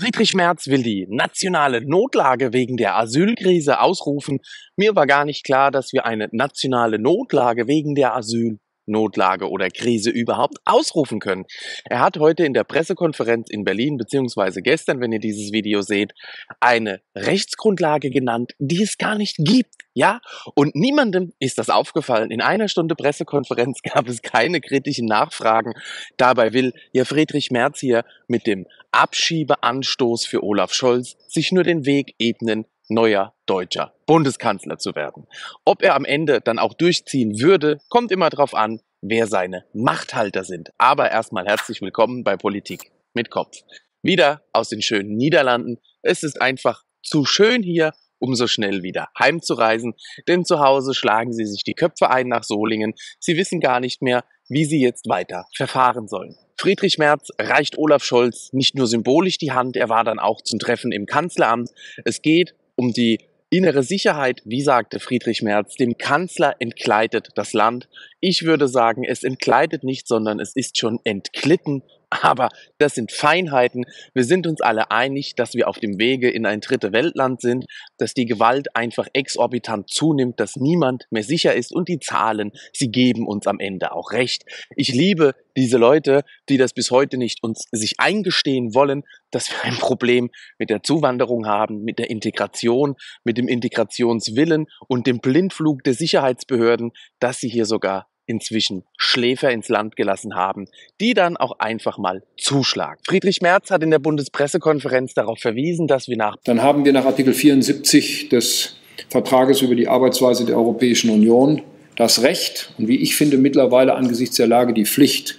Friedrich Merz will die nationale Notlage wegen der Asylkrise ausrufen. Mir war gar nicht klar, dass wir eine nationale Notlage wegen der Asyl Notlage oder Krise überhaupt ausrufen können. Er hat heute in der Pressekonferenz in Berlin, beziehungsweise gestern, wenn ihr dieses Video seht, eine Rechtsgrundlage genannt, die es gar nicht gibt. Ja, und niemandem ist das aufgefallen. In einer Stunde Pressekonferenz gab es keine kritischen Nachfragen. Dabei will ja Friedrich Merz hier mit dem Abschiebeanstoß für Olaf Scholz sich nur den Weg ebnen neuer deutscher Bundeskanzler zu werden. Ob er am Ende dann auch durchziehen würde, kommt immer darauf an, wer seine Machthalter sind. Aber erstmal herzlich willkommen bei Politik mit Kopf. Wieder aus den schönen Niederlanden. Es ist einfach zu schön hier, um so schnell wieder heimzureisen, denn zu Hause schlagen sie sich die Köpfe ein nach Solingen. Sie wissen gar nicht mehr, wie sie jetzt weiter verfahren sollen. Friedrich Merz reicht Olaf Scholz nicht nur symbolisch die Hand, er war dann auch zum Treffen im Kanzleramt. Es geht um die innere Sicherheit, wie sagte Friedrich Merz, dem Kanzler entkleidet das Land. Ich würde sagen, es entkleidet nicht, sondern es ist schon entglitten aber das sind Feinheiten. Wir sind uns alle einig, dass wir auf dem Wege in ein dritte Weltland sind, dass die Gewalt einfach exorbitant zunimmt, dass niemand mehr sicher ist und die Zahlen, sie geben uns am Ende auch recht. Ich liebe diese Leute, die das bis heute nicht uns sich eingestehen wollen, dass wir ein Problem mit der Zuwanderung haben, mit der Integration, mit dem Integrationswillen und dem Blindflug der Sicherheitsbehörden, dass sie hier sogar inzwischen Schläfer ins Land gelassen haben, die dann auch einfach mal zuschlagen. Friedrich Merz hat in der Bundespressekonferenz darauf verwiesen, dass wir nach Dann haben wir nach Artikel 74 des Vertrages über die Arbeitsweise der Europäischen Union das Recht und wie ich finde mittlerweile angesichts der Lage die Pflicht,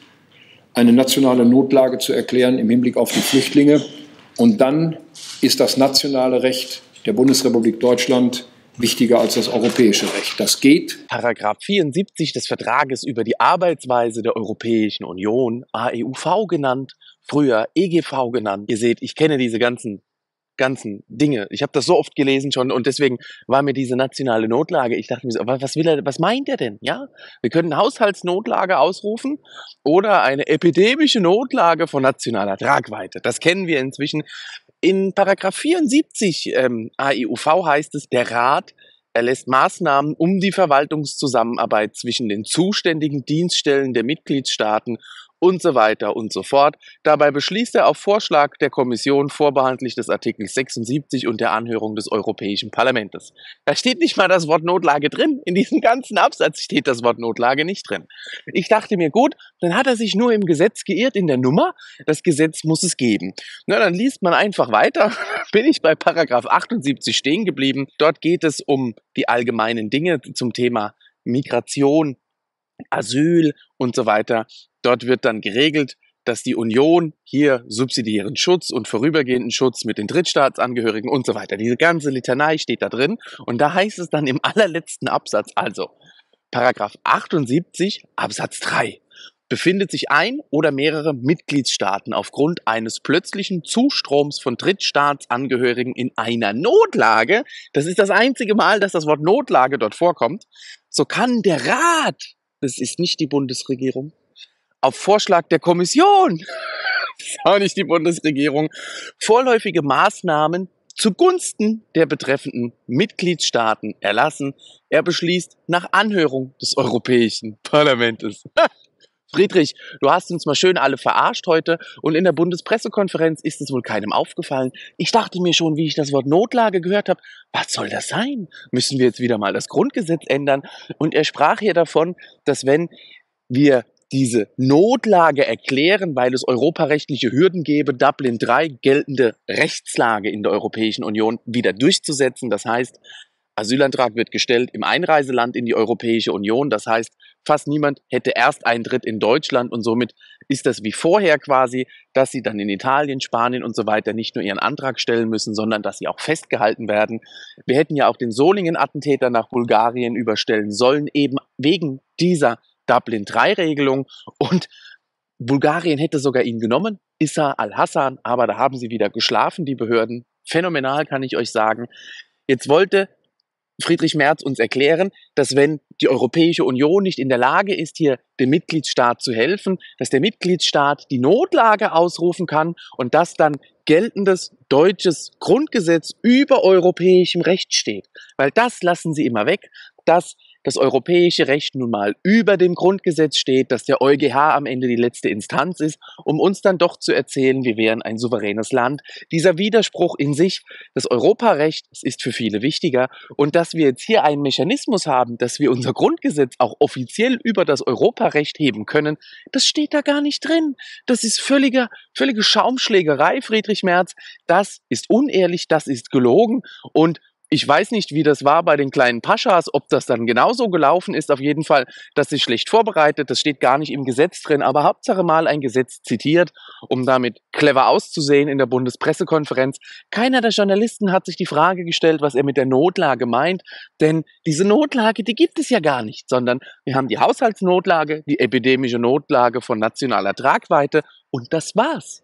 eine nationale Notlage zu erklären im Hinblick auf die Flüchtlinge. Und dann ist das nationale Recht der Bundesrepublik Deutschland wichtiger als das europäische Recht. Das geht. Paragraph 74 des Vertrages über die Arbeitsweise der Europäischen Union, AEUV genannt, früher EGV genannt. Ihr seht, ich kenne diese ganzen ganzen Dinge. Ich habe das so oft gelesen schon und deswegen war mir diese nationale Notlage. Ich dachte mir so, was will er, was meint er denn? Ja, wir können Haushaltsnotlage ausrufen oder eine epidemische Notlage von nationaler Tragweite. Das kennen wir inzwischen. In Paragraph 74 ähm, AEUV heißt es, der Rat erlässt Maßnahmen, um die Verwaltungszusammenarbeit zwischen den zuständigen Dienststellen der Mitgliedstaaten und so weiter und so fort. Dabei beschließt er auf Vorschlag der Kommission vorbehandlich des Artikels 76 und der Anhörung des Europäischen Parlaments. Da steht nicht mal das Wort Notlage drin. In diesem ganzen Absatz steht das Wort Notlage nicht drin. Ich dachte mir, gut, dann hat er sich nur im Gesetz geirrt, in der Nummer. Das Gesetz muss es geben. Na, dann liest man einfach weiter. Bin ich bei Paragraph 78 stehen geblieben. Dort geht es um die allgemeinen Dinge zum Thema Migration, Asyl und so weiter Dort wird dann geregelt, dass die Union hier subsidiären Schutz und vorübergehenden Schutz mit den Drittstaatsangehörigen und so weiter. Diese ganze Litanei steht da drin und da heißt es dann im allerletzten Absatz, also Paragraph 78 Absatz 3, befindet sich ein oder mehrere Mitgliedstaaten aufgrund eines plötzlichen Zustroms von Drittstaatsangehörigen in einer Notlage, das ist das einzige Mal, dass das Wort Notlage dort vorkommt, so kann der Rat, das ist nicht die Bundesregierung, auf Vorschlag der Kommission, auch nicht die Bundesregierung, vorläufige Maßnahmen zugunsten der betreffenden Mitgliedstaaten erlassen. Er beschließt nach Anhörung des Europäischen Parlaments. Friedrich, du hast uns mal schön alle verarscht heute und in der Bundespressekonferenz ist es wohl keinem aufgefallen. Ich dachte mir schon, wie ich das Wort Notlage gehört habe, was soll das sein? Müssen wir jetzt wieder mal das Grundgesetz ändern? Und er sprach hier davon, dass wenn wir diese Notlage erklären, weil es europarechtliche Hürden gäbe, Dublin III geltende Rechtslage in der Europäischen Union wieder durchzusetzen. Das heißt, Asylantrag wird gestellt im Einreiseland in die Europäische Union. Das heißt, fast niemand hätte Ersteintritt in Deutschland und somit ist das wie vorher quasi, dass sie dann in Italien, Spanien und so weiter nicht nur ihren Antrag stellen müssen, sondern dass sie auch festgehalten werden. Wir hätten ja auch den Solingen-Attentäter nach Bulgarien überstellen sollen, eben wegen dieser Dublin-3-Regelung und Bulgarien hätte sogar ihn genommen, Issa al-Hassan, aber da haben sie wieder geschlafen, die Behörden. Phänomenal, kann ich euch sagen. Jetzt wollte Friedrich Merz uns erklären, dass wenn die Europäische Union nicht in der Lage ist, hier dem Mitgliedstaat zu helfen, dass der Mitgliedstaat die Notlage ausrufen kann und dass dann geltendes deutsches Grundgesetz über europäischem Recht steht. Weil das lassen sie immer weg. dass das europäische Recht nun mal über dem Grundgesetz steht, dass der EuGH am Ende die letzte Instanz ist, um uns dann doch zu erzählen, wir wären ein souveränes Land. Dieser Widerspruch in sich, das Europarecht, das ist für viele wichtiger und dass wir jetzt hier einen Mechanismus haben, dass wir unser Grundgesetz auch offiziell über das Europarecht heben können, das steht da gar nicht drin. Das ist völlige, völlige Schaumschlägerei, Friedrich Merz. Das ist unehrlich, das ist gelogen und ich weiß nicht, wie das war bei den kleinen Paschas, ob das dann genauso gelaufen ist. Auf jeden Fall, das ist schlecht vorbereitet, das steht gar nicht im Gesetz drin, aber Hauptsache mal ein Gesetz zitiert, um damit clever auszusehen in der Bundespressekonferenz. Keiner der Journalisten hat sich die Frage gestellt, was er mit der Notlage meint, denn diese Notlage, die gibt es ja gar nicht, sondern wir haben die Haushaltsnotlage, die epidemische Notlage von nationaler Tragweite und das war's.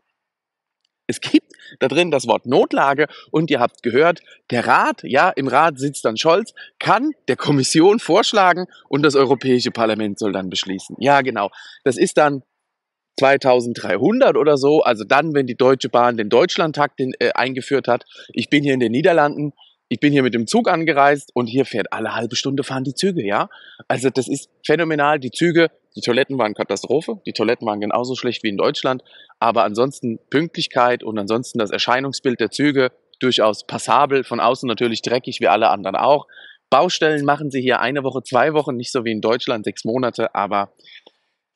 Es gibt da drin das Wort Notlage und ihr habt gehört, der Rat, ja, im Rat sitzt dann Scholz, kann der Kommission vorschlagen und das Europäische Parlament soll dann beschließen. Ja, genau. Das ist dann 2300 oder so, also dann, wenn die Deutsche Bahn den Deutschlandtakt äh, eingeführt hat. Ich bin hier in den Niederlanden ich bin hier mit dem Zug angereist und hier fährt alle halbe Stunde fahren die Züge, ja? Also das ist phänomenal. Die Züge, die Toiletten waren Katastrophe. Die Toiletten waren genauso schlecht wie in Deutschland. Aber ansonsten Pünktlichkeit und ansonsten das Erscheinungsbild der Züge durchaus passabel. Von außen natürlich dreckig wie alle anderen auch. Baustellen machen sie hier eine Woche, zwei Wochen, nicht so wie in Deutschland sechs Monate, aber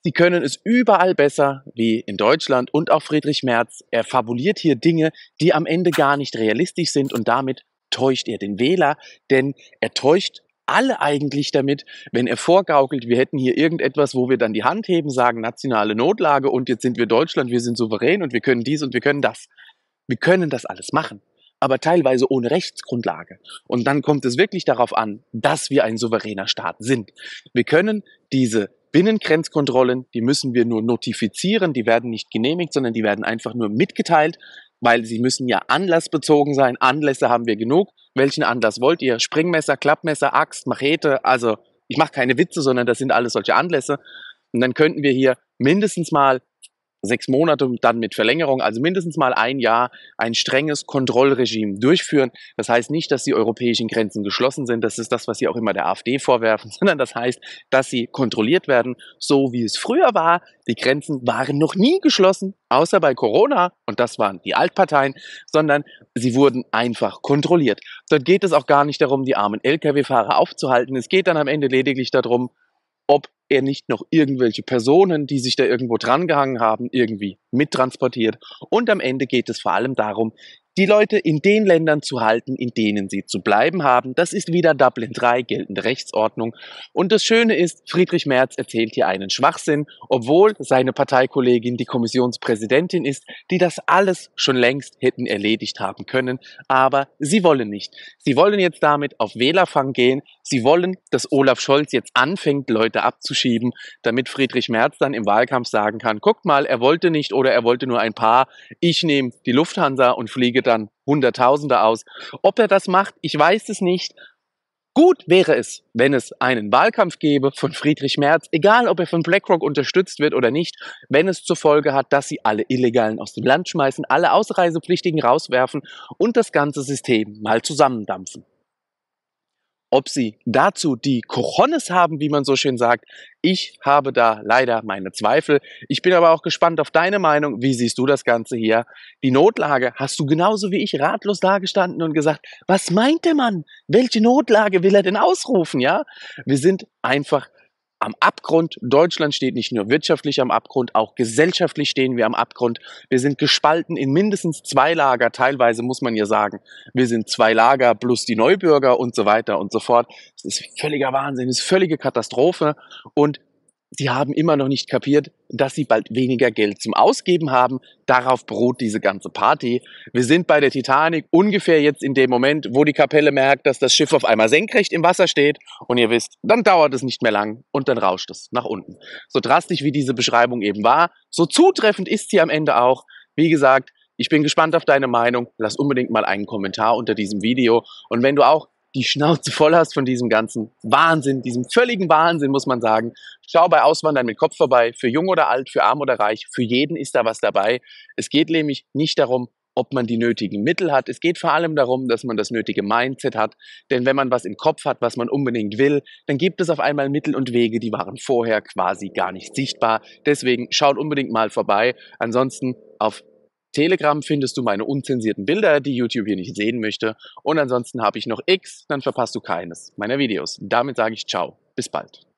Sie können es überall besser wie in Deutschland und auch Friedrich Merz. Er fabuliert hier Dinge, die am Ende gar nicht realistisch sind und damit täuscht er den Wähler, denn er täuscht alle eigentlich damit, wenn er vorgaukelt, wir hätten hier irgendetwas, wo wir dann die Hand heben, sagen nationale Notlage und jetzt sind wir Deutschland, wir sind souverän und wir können dies und wir können das. Wir können das alles machen, aber teilweise ohne Rechtsgrundlage. Und dann kommt es wirklich darauf an, dass wir ein souveräner Staat sind. Wir können diese Binnengrenzkontrollen, die müssen wir nur notifizieren, die werden nicht genehmigt, sondern die werden einfach nur mitgeteilt weil sie müssen ja anlassbezogen sein. Anlässe haben wir genug. Welchen Anlass wollt ihr? Springmesser, Klappmesser, Axt, Machete. Also ich mache keine Witze, sondern das sind alles solche Anlässe. Und dann könnten wir hier mindestens mal sechs Monate, und dann mit Verlängerung, also mindestens mal ein Jahr, ein strenges Kontrollregime durchführen. Das heißt nicht, dass die europäischen Grenzen geschlossen sind, das ist das, was sie auch immer der AfD vorwerfen, sondern das heißt, dass sie kontrolliert werden, so wie es früher war. Die Grenzen waren noch nie geschlossen, außer bei Corona, und das waren die Altparteien, sondern sie wurden einfach kontrolliert. Dort geht es auch gar nicht darum, die armen Lkw-Fahrer aufzuhalten. Es geht dann am Ende lediglich darum, ob er nicht noch irgendwelche Personen, die sich da irgendwo drangehangen haben, irgendwie mittransportiert. Und am Ende geht es vor allem darum, die Leute in den Ländern zu halten, in denen sie zu bleiben haben. Das ist wieder Dublin III geltende Rechtsordnung. Und das Schöne ist, Friedrich Merz erzählt hier einen Schwachsinn, obwohl seine Parteikollegin die Kommissionspräsidentin ist, die das alles schon längst hätten erledigt haben können. Aber sie wollen nicht. Sie wollen jetzt damit auf Wählerfang gehen. Sie wollen, dass Olaf Scholz jetzt anfängt, Leute abzuschieben, damit Friedrich Merz dann im Wahlkampf sagen kann, guckt mal, er wollte nicht oder er wollte nur ein paar. Ich nehme die Lufthansa und fliege dann Hunderttausende aus. Ob er das macht, ich weiß es nicht. Gut wäre es, wenn es einen Wahlkampf gäbe von Friedrich Merz, egal ob er von BlackRock unterstützt wird oder nicht, wenn es zur Folge hat, dass sie alle Illegalen aus dem Land schmeißen, alle Ausreisepflichtigen rauswerfen und das ganze System mal zusammendampfen ob sie dazu die Kochones haben, wie man so schön sagt. Ich habe da leider meine Zweifel. Ich bin aber auch gespannt auf deine Meinung. Wie siehst du das Ganze hier? Die Notlage hast du genauso wie ich ratlos dagestanden und gesagt, was meint der Mann? Welche Notlage will er denn ausrufen? Ja, wir sind einfach am Abgrund. Deutschland steht nicht nur wirtschaftlich am Abgrund, auch gesellschaftlich stehen wir am Abgrund. Wir sind gespalten in mindestens zwei Lager. Teilweise muss man ja sagen, wir sind zwei Lager plus die Neubürger und so weiter und so fort. Das ist völliger Wahnsinn, das ist völlige Katastrophe. Und sie haben immer noch nicht kapiert, dass sie bald weniger Geld zum Ausgeben haben. Darauf beruht diese ganze Party. Wir sind bei der Titanic ungefähr jetzt in dem Moment, wo die Kapelle merkt, dass das Schiff auf einmal senkrecht im Wasser steht. Und ihr wisst, dann dauert es nicht mehr lang und dann rauscht es nach unten. So drastisch wie diese Beschreibung eben war, so zutreffend ist sie am Ende auch. Wie gesagt, ich bin gespannt auf deine Meinung. Lass unbedingt mal einen Kommentar unter diesem Video. Und wenn du auch die Schnauze voll hast von diesem ganzen Wahnsinn, diesem völligen Wahnsinn, muss man sagen. Schau bei Auswandern mit Kopf vorbei, für jung oder alt, für arm oder reich, für jeden ist da was dabei. Es geht nämlich nicht darum, ob man die nötigen Mittel hat. Es geht vor allem darum, dass man das nötige Mindset hat. Denn wenn man was im Kopf hat, was man unbedingt will, dann gibt es auf einmal Mittel und Wege, die waren vorher quasi gar nicht sichtbar. Deswegen schaut unbedingt mal vorbei. Ansonsten auf Telegram findest du meine unzensierten Bilder, die YouTube hier nicht sehen möchte. Und ansonsten habe ich noch X, dann verpasst du keines meiner Videos. Damit sage ich ciao. Bis bald.